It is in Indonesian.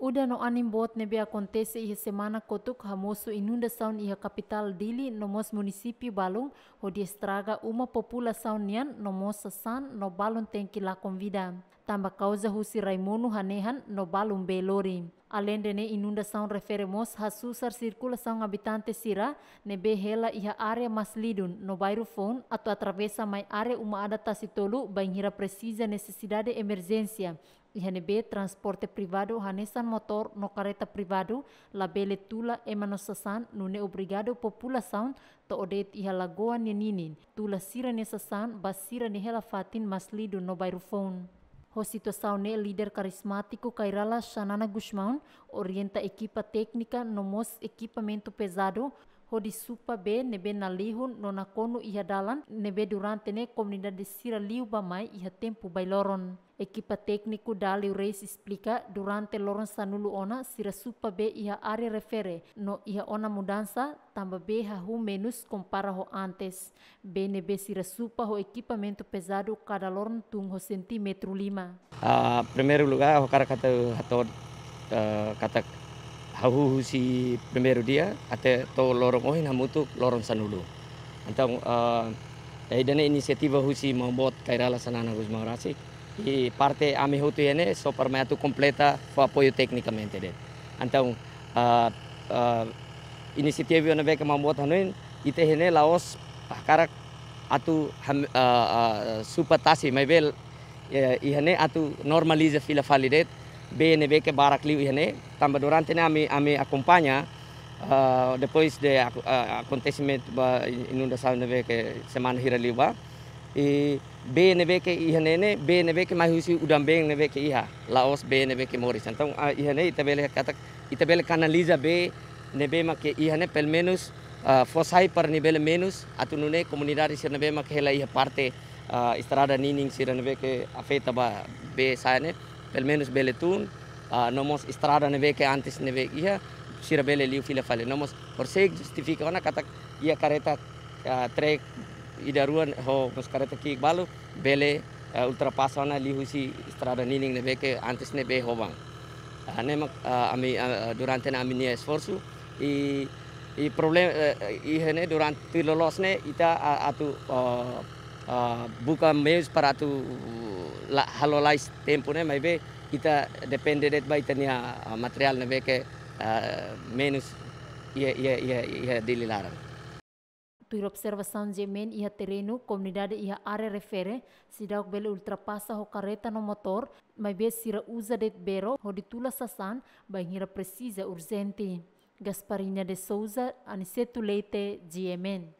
Uda no anim bot nebe acontece iha semana kotuk hamoso inundação iha kapital dili nomos município Balung, onde estraga uma população nian nomos sasan no Balung tenki lakon vida. Tamba causa husi raimonu Hanehan no Balung Belori. Além de inunda inundação referemos hasusar circulação habitante sira nebe hela ia área maslidun no bayru Fon atau atravesa mai área uma adaptação tolu bainhira precisa necessidade emergencia emergência ihany be transporte privado hanesan motor no careta privado bele tula e manosasan nune obrigado sound to odet iha lagoa neninin tula sira nesasan basira hela fatin do no bairufon. Ho situação ne leader carismático Kairala Shanana Guzmán orienta equipa teknika no mos equipamento pesado hodi supa be nebe na lihun nona konu iha dalan nebe durante ne komunidad de Sira Liuba mai iha tempo bailoron. loron. tekniku tekniku dali race explica durante loron sanulu ona sira supa be iha ari refere no iha ona mudansa tamba be ha hu menus kompara ho antes. Be nebe sira supa ho ekipamento pesado kada loron tung ho sentimetro lima. Uh, ah, primeiro lugar ho cara kata hator kata hau si primeiro dia ate to lorong oi mutu lorong sanulu. antang uh, eh, eh, daí dana hau husi mambot kairala sanana gus maurasi i parte ame hutu ene so permeatu kompleta fo apoyo teknikamente de antang uh, eh, uh, inisiatif ona beke mambot hanuin ite hene laos pakarak atu ham, uh, uh, supatasi mebel ya, ihane atu normalize fila BNB ke Barak Liu ini, tambah ini kami kami akompanya uh, eh, depois de uh, eh, acontecimento ba inundação neve ke semana hira liba e BNB ke ihane ne BNB ke mahusi udam beng neve ke iha Laos BNB ke Moris então uh, eh, ihane itabele katak itabele liza B nebe ma ke ihane pelo pelmenus uh, fosai per nivel menus atunune nune sir neve ma ke hela iha parte uh, nining sir nebe ke afeta ba B saane menos bele tun nomos estrada neve que antes neve ia sira bele liu fila fale nomos por se justifica ona katak ia kareta trek idaruan ho mos kareta ki balu bele ultrapassona ona liu si estrada nining neve que antes neve ho bang nemak ami durante na ami nia esforço e i problem e, e hene durante lolosne ita atu Ah, Bukan meus para tu halolais tempo ne maybe kita depende det bai ah, material ne beke ke ah, menus ia ia ia ia dililaran tuir observação de men ia terenu komunidade ia are refere sidak bele ultrapassa ho carreta no motor mai be sira usa det bero ho ditula sasan banhira precisa urgente Gasparinha de Souza, Aniceto Leite, GMN.